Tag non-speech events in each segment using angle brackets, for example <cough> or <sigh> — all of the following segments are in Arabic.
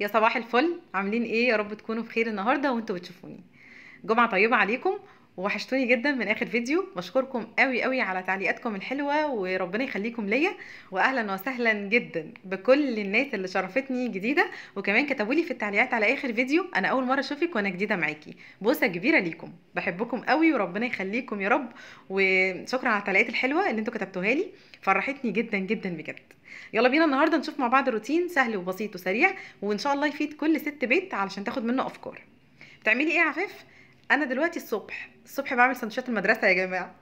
يا صباح الفل عاملين ايه يا رب تكونوا بخير النهارده وانتوا بتشوفوني جمعه طيبه عليكم وحشتوني جدا من اخر فيديو بشكركم قوي قوي على تعليقاتكم الحلوه وربنا يخليكم ليا واهلا وسهلا جدا بكل الناس اللي شرفتني جديده وكمان كتبوا لي في التعليقات على اخر فيديو انا اول مره اشوفك وانا جديده معاكي بوسه كبيره ليكم بحبكم قوي وربنا يخليكم يا رب وشكرا على التعليقات الحلوه اللي انتوا كتبتوها لي فرحتني جدا جدا بجد يلا بينا النهارده نشوف مع بعض روتين سهل وبسيط وسريع وان شاء الله يفيد كل ست بيت علشان تاخد منه افكار بتعملي ايه يا عفاف انا دلوقتي الصبح الصبح بعمل سندوتشات المدرسه يا جماعه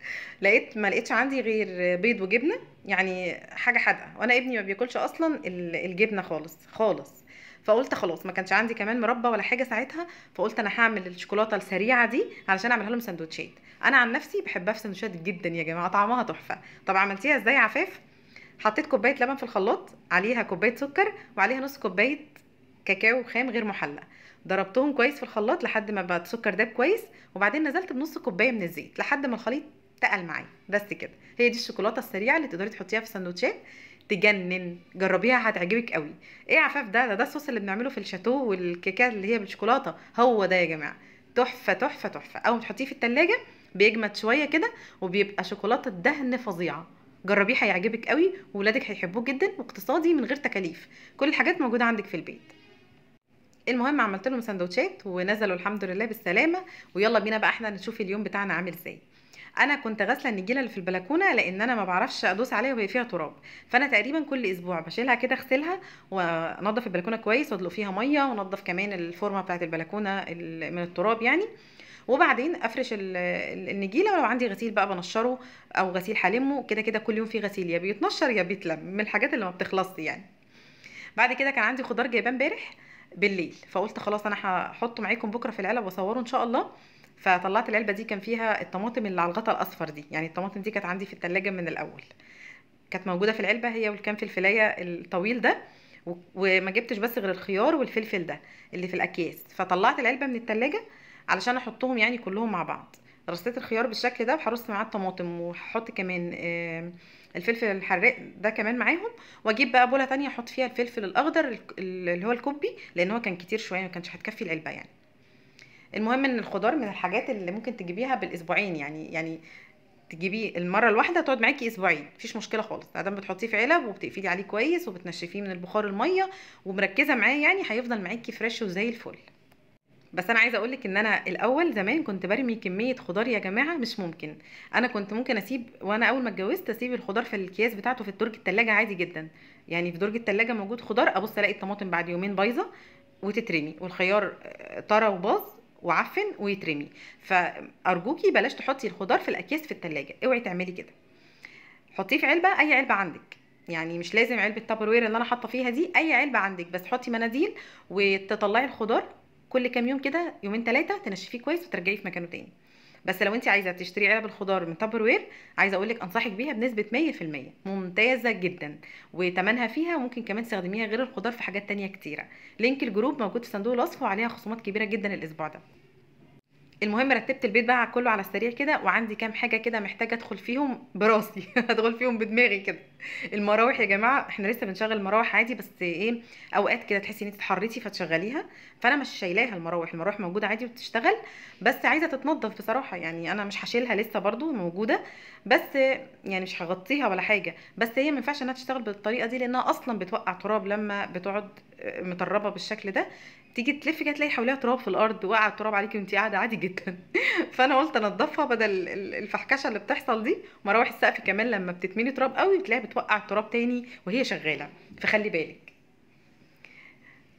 لقيت ما لقيتش عندي غير بيض وجبنه يعني حاجه حادقه وانا ابني ما بياكلش اصلا الجبنه خالص خالص فقلت خلاص ما كانش عندي كمان مربى ولا حاجه ساعتها فقلت انا هعمل الشوكولاته السريعه دي علشان اعملها لهم سندوتشات انا عن نفسي بحبها في سندوتشات جدا يا جماعه طعمها تحفه طب عملتيها ازاي عفاف حطيت كوبايه لبن في الخلاط عليها كوبايه سكر وعليها نص كوبايه كاكاو خام غير محلى ضربتهم كويس في الخلاط لحد ما بقى السكر داب كويس وبعدين نزلت بنص كوبايه من الزيت لحد ما الخليط تقل معايا بس كده هي دي الشوكولاته السريعه اللي تقدري تحطيها في سندوتشات تجنن جربيها هتعجبك قوي ايه عفاف ده ده, ده الصوص اللي بنعمله في الشاتو والكيكات اللي هي بالشوكولاته هو ده يا جماعه تحفه تحفه تحفه اول ما تحطيه في التلاجة بيجمد شويه كده وبيبقى شوكولاته دهن فظيعه جربيه هيعجبك قوي وولادك هيحبوه جدا واقتصادي من غير تكاليف كل الحاجات موجوده عندك في البيت المهم عملت لهم سندوتشات ونزلوا الحمد لله بالسلامه ويلا بينا بقى احنا نشوف اليوم بتاعنا عامل ازاي انا كنت غاسله النجيله اللي في البلكونه لان انا ما بعرفش ادوس عليها وهي فيها تراب فانا تقريبا كل اسبوع بشيلها كده اغسلها وانضف البلكونه كويس وادلق فيها ميه وانضف كمان الفورمه بتاعه البلكونه من التراب يعني وبعدين افرش النجيله ولو عندي غسيل بقى بنشره او غسيل هلمه كده كده كل يوم في غسيل يا بيتنشر يا بيتلم من الحاجات اللي ما بتخلصش يعني بعد كده كان عندي خضار جايباه امبارح بالليل فقلت خلاص انا هحطه معاكم بكره في العلب واصوره ان شاء الله فطلعت العلبه دي كان فيها الطماطم اللي على الغطا الاصفر دي يعني الطماطم دي كانت عندي في التلاجة من الاول كانت موجوده في العلبه هي والكام في الفلايه الطويل ده وما جبتش بس غير الخيار والفلفل ده اللي في الاكياس فطلعت العلبه من التلاجة علشان احطهم يعني كلهم مع بعض رصيت الخيار بالشكل ده وهرص معاه الطماطم وهحط كمان الفلفل الحراق ده كمان معاهم واجيب بقى بوله تانية احط فيها الفلفل الاخضر اللي هو الكوبي لان هو كان كتير شويه ما كانش هتكفي العلبه يعني المهم ان الخضار من الحاجات اللي ممكن تجيبيها بالاسبوعين يعني يعني تجيبيه المره الواحده تقعد معاكي اسبوعين مفيش مشكله خالص ما بتحطيه في علب وبتقفلي عليه كويس وبتنشفيه من البخار الميه ومركزه معاه يعني هيفضل معاكي فريش وزي الفل بس انا عايزه اقولك ان انا الاول زمان كنت برمي كميه خضار يا جماعه مش ممكن انا كنت ممكن اسيب وانا اول ما اتجوزت اسيب الخضار في الاكياس بتاعته في درج التلاجة عادي جدا يعني في درج التلاجة موجود خضار ابص الاقي الطماطم بعد يومين بايظه وتترمي والخيار آه، طرى وباظ وعفن ويترمي فارجوكي بلاش تحطي الخضار في الاكياس في التلاجة اوعي تعملي كده حطيه في علبه اي علبه عندك يعني مش لازم علبه تابروير اللي انا حاطه فيها دي اي علبه عندك بس حطي مناديل وتطلعي الخضار كل كام يوم كده يومين ثلاثه تنشفيه كويس وترجعيه في مكانه تاني بس لو انت عايزه تشتري علب الخضار من تابر وير عايزه اقول لك انصحك بيها بنسبه 100% ممتازه جدا وتمنها فيها وممكن كمان تستخدميها غير الخضار في حاجات تانية كتيره لينك الجروب موجود في صندوق الوصف وعليها خصومات كبيره جدا الاسبوع ده المهم رتبت البيت بقى كله على السريع كده وعندي كام حاجه كده محتاجه ادخل فيهم براسي <laughs> ادخل فيهم بدماغي كده المراوح يا جماعه احنا لسه بنشغل مراوح عادي بس ايه اوقات كده تحسي ان انت اتحرتي فتشغليها فانا مش شايلاها المراوح المراوح موجوده عادي وبتشتغل بس عايزه تتنضف بصراحه يعني انا مش هشيلها لسه برضو موجوده بس يعني مش هغطيها ولا حاجه بس هي ما ينفعش انها تشتغل بالطريقه دي لانها اصلا بتوقع تراب لما بتقعد مطربه بالشكل ده تيجي تلف كده تلاقي حواليها تراب في الارض وقع التراب عليكي وانت قاعده عادي جدا <laughs> فانا قلت انضفها بدل الفحكشه اللي بتحصل دي مراوح السقف كمان لما بتتملي تراب قوي بتلاقيها بتوقع التراب تاني وهي شغاله فخلي بالك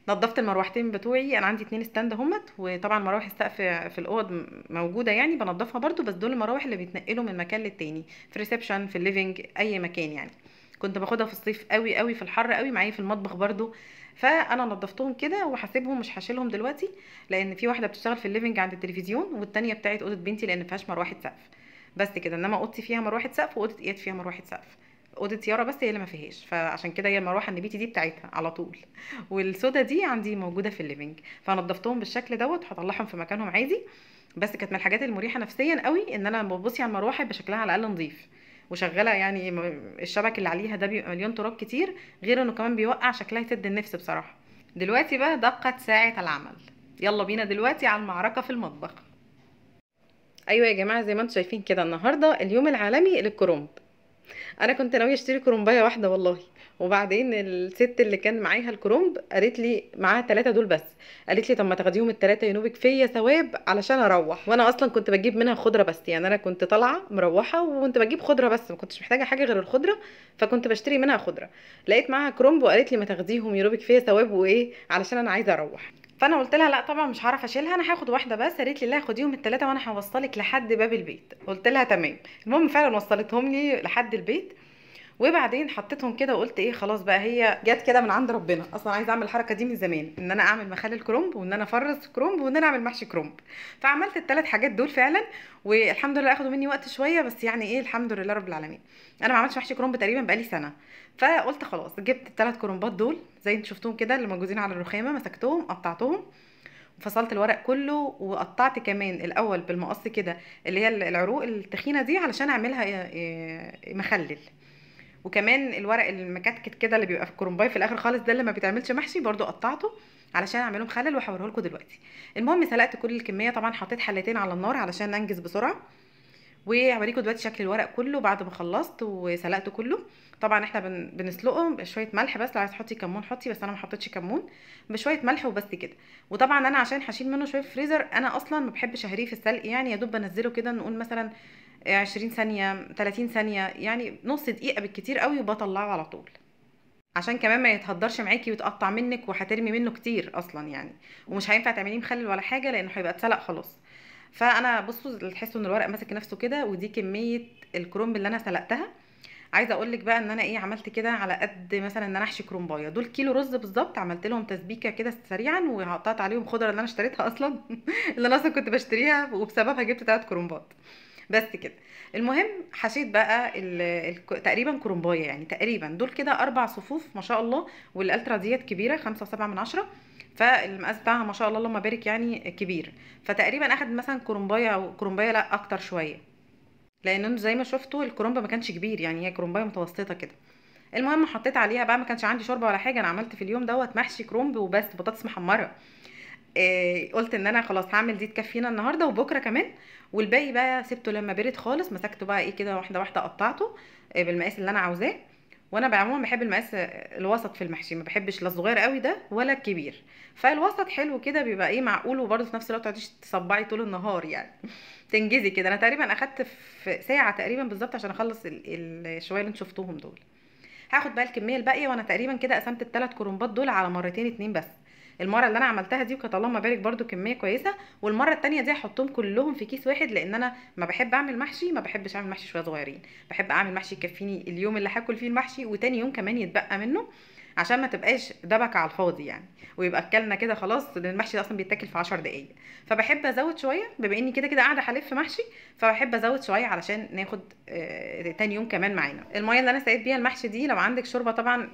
نضفت المروحتين بتوعي انا عندي اتنين ستاند اهمت وطبعا مراوح السقف في الاوض موجوده يعني بنضفها برده بس دول المراوح اللي بيتنقلوا من مكان للتاني في الريسبشن في الليفنج اي مكان يعني كنت باخدها في الصيف قوي قوي في الحر قوي معايا في المطبخ برضو فانا نضفتهم كده وهسيبهم مش هشيلهم دلوقتي لان في واحده بتشتغل في الليفنج عند التلفزيون والتانيه بتاعت اوضه بنتي لان فيهاش مروحه سقف بس كده انما اوضتي فيها مروحه سقف واوضه اياد فيها مروحه سقف اوضه يارا بس هي اللي ما فيهاش فعشان كده هي المروحه النبيتي دي بتاعتها على طول <laughs> والسودا دي عندي موجوده في الليفنج فنضفتهم بالشكل دوت هطلعهم في مكانهم عادي بس كانت من الحاجات المريحه نفسيا قوي ان انا لما ببصي على المروحه يبقى على الاقل نظيف وشغاله يعني الشبك اللي عليها ده بيبقى مليون تراب كتير غير انه كمان بيوقع شكلها تد النفس بصراحه دلوقتي بقى دقت ساعه العمل يلا بينا دلوقتي على المعركه في المطبخ ايوه يا جماعه زي ما انتم شايفين كده النهارده اليوم العالمي للكرنب انا كنت ناويه اشتري كرومبايه واحده والله وبعدين الست اللي كان معاها الكرومب قالت لي معاها الثلاثه دول بس قالت لي طب ما تاخديهم الثلاثه ينوبك فيا ثواب علشان اروح وانا اصلا كنت بجيب منها خضره بس يعني انا كنت طالعه مروحه وكنت بجيب خضره بس ما كنتش محتاجه حاجه غير الخضره فكنت بشتري منها خضره لقيت معاها كرومب وقالت لي ما تاخديهم ينوبك فيا ثواب وايه علشان انا عايزه اروح فانا قلت لها لا طبعا مش هعرف اشيلها انا هاخد واحده بس قالت لي لا خديهم الثلاثه وانا هوصلك لحد باب البيت قلت لها تمام المهم فعلا وصلتهم لي لحد البيت وبعدين حطيتهم كده وقلت ايه خلاص بقى هي جت كده من عند ربنا اصلا عايزه اعمل الحركه دي من زمان ان انا اعمل مخلل كرومب وان انا افرز كرومب وان انا اعمل محشي كرومب فعملت الثلاث حاجات دول فعلا والحمد لله اخدوا مني وقت شويه بس يعني ايه الحمد لله رب العالمين انا ما عملتش محشي كرومب تقريبا بقالي سنه فقلت خلاص جبت التلات كرنبات دول زي انتوا شفتوهم كده اللي موجودين على الرخامه مسكتهم قطعتهم فصلت الورق كله وقطعت كمان الاول بالمقص كده اللي هي العروق التخينه دي علشان اعملها آه، آه، مخلل وكمان الورق المكتكت كده اللي بيبقى في الكرنباي في الاخر خالص ده اللي ما بيتعملش محشي برضو قطعته علشان اعمله مخلل وهوريه لكم دلوقتي المهم سلقت كل الكميه طبعا حطيت حلتين على النار علشان انجز بسرعه وهوريكم دلوقتي شكل الورق كله بعد ما خلصت وسلقته كله طبعا احنا بن... بنسلقه بشويه ملح بس لو عايز تحطي كمون حطي بس انا ما حطيتش كمون بشويه ملح وبس كده وطبعا انا عشان هشيل منه شويه فريزر انا اصلا ما بحبش اهريه في السلق يعني يا دوب بنزله كده نقول مثلا 20 ثانيه 30 ثانيه يعني نص دقيقه بالكتير قوي وبطلعه على طول عشان كمان ما يتهدرش معاكي ويتقطع منك وهترمي منه كتير اصلا يعني ومش هينفع تعمليه مخلل ولا حاجه لانه هيبقى اتسلق خلاص فانا بصوا تحسوا ان الورق ماسك نفسه كده ودي كميه الكرومب اللي انا سلقتها عايزه اقول لك بقى ان انا ايه عملت كده على قد مثلا ان انا احشي كرومبايه دول كيلو رز بالظبط عملت لهم تسبيكه كده سريعا وقطعت عليهم خضره اللي انا اشتريتها اصلا <laughs> اللي انا اصلا كنت بشتريها وبسببها جبت ثلاث كرومبات بس كده المهم حشيت بقى الـ الـ تقريبا كرومبايه يعني تقريبا دول كده اربع صفوف ما شاء الله والالترا ديت كبيره خمسة وسبعة من عشرة فالمقاس بتاعها ما شاء الله اللهم بارك يعني كبير فتقريبا اخد مثلا كرومبايه او كرومبايه لا اكتر شويه لان زي ما شفتوا الكرومبا ما كانش كبير يعني هي كرومبايه متوسطه كده المهم حطيت عليها بقى ما كانش عندي شوربه ولا حاجه انا عملت في اليوم دوت محشي كرومب وبس بطاطس محمره إيه قلت ان انا خلاص هعمل دي تكفينا النهارده وبكره كمان والباقي بقى سبته لما برد خالص مسكته بقى ايه كده واحده واحده قطعته آه، بالمقاس اللي انا عاوزاه وانا عموما بحب المقاس الوسط في المحشي ما بحبش لا الصغير قوي ده ولا الكبير فالوسط حلو كده بيبقى ايه معقول وبرده في نفس الوقت ما تصبعي طول النهار يعني <laughs> تنجزي كده انا تقريبا اخدت في ساعه تقريبا بالظبط عشان اخلص الشويه اللي انتم شفتوهم دول هاخد بقى الكميه الباقيه وانا تقريبا كده قسمت الثلاث كرنبات دول على مرتين اتنين بس المره اللي انا عملتها دي وكانت اللهم بارك برده كميه كويسه والمره الثانيه دي هحطهم كلهم في كيس واحد لان انا ما بحب اعمل محشي ما بحبش اعمل محشي شويه صغيرين بحب اعمل محشي يكفيني اليوم اللي هاكل فيه المحشي وتاني يوم كمان يتبقى منه عشان ما تبقاش دبكه على الفاضي يعني ويبقى اكلنا كده خلاص لان المحشي ده اصلا بيتاكل في 10 دقائق فبحب ازود شويه بما اني كده كده قاعده هلف محشي فبحب ازود شويه علشان ناخد آه تاني يوم كمان معانا الميه اللي انا سقيت بيها المحشي دي لو عندك شوربه طبعا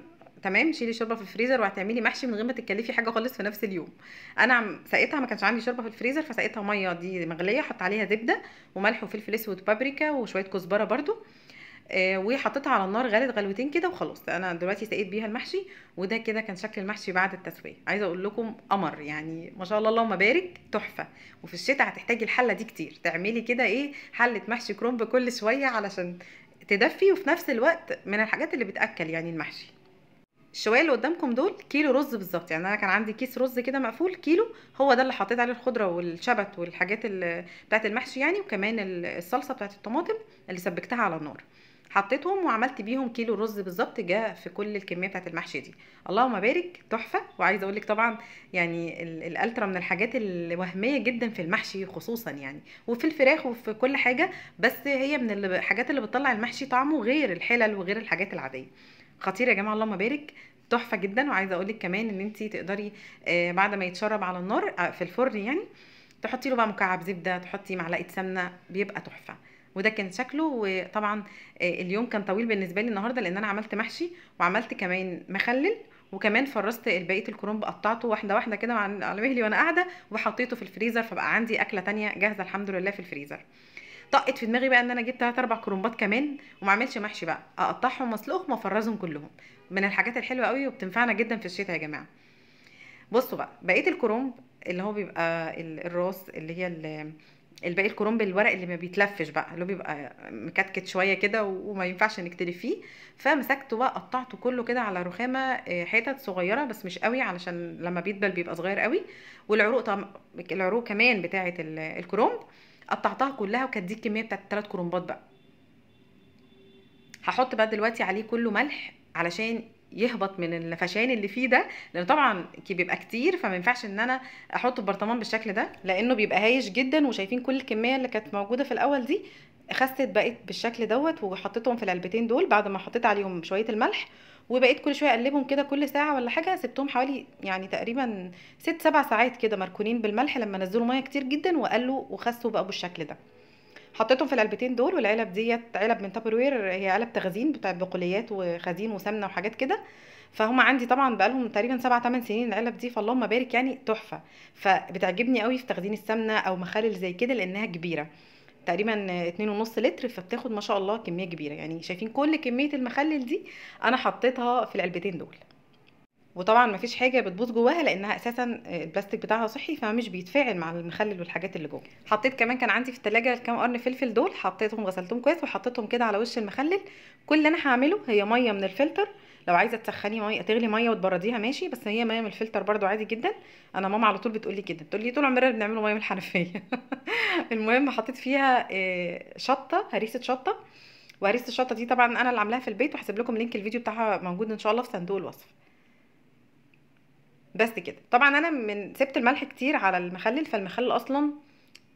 تمام شيلي شوربه في الفريزر وهتعملي محشي من غير ما تتكلفي حاجه خالص في نفس اليوم انا ساقتها ما كانش عندي شوربه في الفريزر فساقتها ميه دي مغليه حط عليها زبده وملح وفلفل اسود وبابريكا وشويه كزبره برده آه، وحطيتها على النار غلت غلوتين كده وخلاص انا دلوقتي سقيت بيها المحشي وده كده كان شكل المحشي بعد التسويه عايزه اقول لكم قمر يعني ما شاء الله اللهم بارك تحفه وفي الشتاء هتحتاجي الحله دي كتير تعملي كده ايه حله محشي كرنب كل شويه علشان تدفي وفي نفس الوقت من الحاجات اللي بتاكل يعني المحشي الشوايه اللي قدامكم دول كيلو رز بالظبط يعني انا كان عندي كيس رز كده مقفول كيلو هو ده اللي حطيت عليه الخضره والشبت والحاجات بتاعه المحشي يعني وكمان الصلصه بتاعه الطماطم اللي سبكتها على النار حطيتهم وعملت بيهم كيلو رز بالظبط جه في كل الكميه بتاعه المحشي دي اللهم بارك تحفه وعايزه اقول لك طبعا يعني الالترا من الحاجات الوهميه جدا في المحشي خصوصا يعني وفي الفراخ وفي كل حاجه بس هي من الحاجات اللي بتطلع المحشي طعمه غير الحلل وغير الحاجات العاديه خطير يا جماعه اللهم بارك تحفه جدا وعايزه اقول لك كمان ان انت تقدري آه، بعد ما يتشرب على النار آه، في الفرن يعني تحطي له بقى مكعب زبده تحطي معلقه سمنه بيبقى تحفه وده كان شكله وطبعا آه، اليوم كان طويل بالنسبه لي النهارده لان انا عملت محشي وعملت كمان مخلل وكمان فرزت بقيه الكرنب قطعته واحده واحده كده على مهلي وانا قاعده وحطيته في الفريزر فبقى عندي اكله تانية جاهزه الحمد لله في الفريزر طقت في دماغي بقى ان انا جبت تلات اربع كرومبات كمان وما اعملش محشي بقى اقطعهم واسلقهم وافرزهم كلهم من الحاجات الحلوه قوي وبتنفعنا جدا في الشتاء يا جماعه بصوا بقى بقيه الكرومب اللي هو بيبقى الراس اللي هي الباقي الكرومب الورق اللي ما بيتلفش بقى اللي بيبقى مكتكت شويه كده وما ينفعش نكتري فيه فمسكته بقى قطعته كله كده على رخامه آه، حتت صغيره بس مش قوي علشان لما بيدبل بيبقى صغير قوي والعروق طبعا العروق كمان بتاعه الكرومب قطعتها كلها وكانت دي الكميه بتاعت الثلاث كرنبات بقى هحط بقى دلوقتي عليه كله ملح علشان يهبط من النفشان اللي فيه ده لان طبعا بيبقى كتير فما ينفعش ان انا احطه في برطمان بالشكل ده لانه بيبقى هايش جدا وشايفين كل الكميه اللي كانت موجوده في الاول دي خست بقت بالشكل دوت وحطيتهم في العلبتين دول بعد ما حطيت عليهم شويه الملح وبقيت كل شويه اقلبهم كده كل ساعه ولا حاجه سبتهم حوالي يعني تقريبا ست سبع ساعات كده مركونين بالملح لما نزلوا ميه كتير جدا وقلوا وخسوا بقى بالشكل ده حطيتهم في العلبتين دول والعلب ديت علب من تابروير هي علب تخزين بتاع بقوليات وخزين وسمنه وحاجات كده فهم عندي طبعا بقالهم تقريبا سبع تمن سنين العلب دي فاللهم بارك يعني تحفه فبتعجبني قوي في تخزين السمنه او مخلل زي كده لانها كبيره تقريبا اتنين ونص لتر فبتاخد ما شاء الله كميه كبيره يعني شايفين كل كميه المخلل دي انا حطيتها في العلبتين دول وطبعا مفيش حاجه بتبوظ جواها لانها اساسا البلاستيك بتاعها صحي فمش بيتفاعل مع المخلل والحاجات اللي جوه حطيت كمان كان عندي في التلاجة الكام قرن فلفل دول حطيتهم غسلتهم كويس وحطيتهم كده على وش المخلل كل اللي انا هعمله هي ميه من الفلتر لو عايزه تسخني ميه تغلي ميه وتبرديها ماشي بس هي ميه من الفلتر برده عادي جدا انا ماما على طول بتقول لي كده بتقولي لي طول عمرنا بنعمله ميه من الحنفيه <laughs> المهم حطيت فيها آه، شطه هريسه شطه وهريسه الشطه دي طبعا انا اللي عاملاها في البيت وهسيب لكم لينك الفيديو بتاعها موجود ان شاء الله في صندوق الوصف بس كده طبعا انا من سبت الملح كتير على المخلل فالمخلل اصلا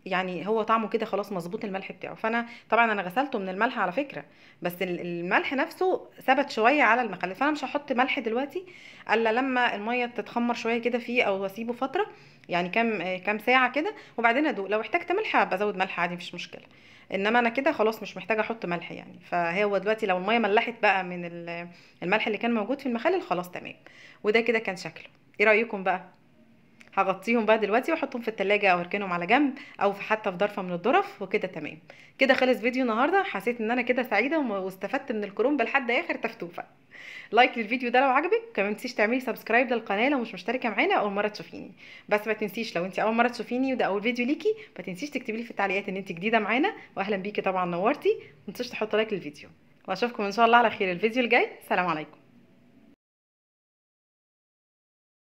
يعني هو طعمه كده خلاص مظبوط الملح بتاعه فانا طبعا انا غسلته من الملح على فكره بس الملح نفسه ثبت شويه على المخلل فانا مش هحط ملح دلوقتي الا لما الميه تتخمر شويه كده فيه او اسيبه فتره يعني كام كام ساعه كده وبعدين ادوق لو احتجت ملح بزود ملح عادي مفيش مشكله انما انا كده خلاص مش محتاجه احط ملح يعني فهو دلوقتي لو الميه ملحت بقى من الملح اللي كان موجود في المخلل خلاص تمام وده كده كان شكله ايه رايكم بقى هغطيهم بقى دلوقتي واحطهم في التلاجة او اركنهم على جنب او في حتى في ظرفة من الظرف وكده تمام كده خلص فيديو النهاردة حسيت ان انا كده سعيدة واستفدت من الكرومب لحد اخر تفتوفة لايك للفيديو ده لو عجبك كمان تنسيش تعملي سبسكرايب للقناة لو مش مشتركة معانا اول مرة تشوفيني بس ما تنسيش لو انت اول مرة تشوفيني وده اول فيديو ليكي ما تنسيش تكتبي لي في التعليقات ان انت جديدة معانا واهلا بيكي طبعا نورتي ما تنسيش تحطي لايك للفيديو واشوفكم ان شاء الله على خير الفيديو الجاي سلام عليكم